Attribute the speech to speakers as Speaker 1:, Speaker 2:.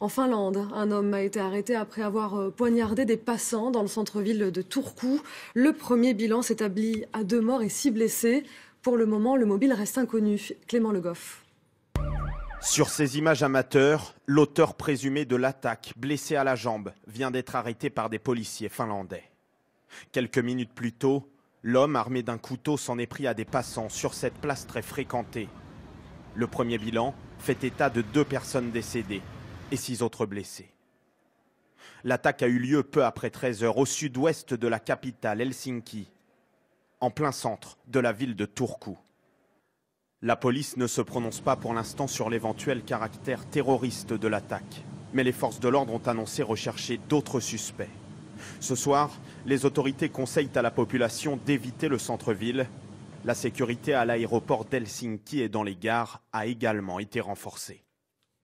Speaker 1: En Finlande, un homme a été arrêté après avoir euh, poignardé des passants dans le centre-ville de Turku. Le premier bilan s'établit à deux morts et six blessés. Pour le moment, le mobile reste inconnu. Clément Le
Speaker 2: Sur ces images amateurs, l'auteur présumé de l'attaque, blessé à la jambe, vient d'être arrêté par des policiers finlandais. Quelques minutes plus tôt, l'homme armé d'un couteau s'en est pris à des passants sur cette place très fréquentée. Le premier bilan fait état de deux personnes décédées et six autres blessés. L'attaque a eu lieu peu après 13 heures au sud-ouest de la capitale Helsinki, en plein centre de la ville de Turku. La police ne se prononce pas pour l'instant sur l'éventuel caractère terroriste de l'attaque, mais les forces de l'ordre ont annoncé rechercher d'autres suspects. Ce soir, les autorités conseillent à la population d'éviter le centre-ville. La sécurité à l'aéroport d'Helsinki et dans les gares a également été renforcée.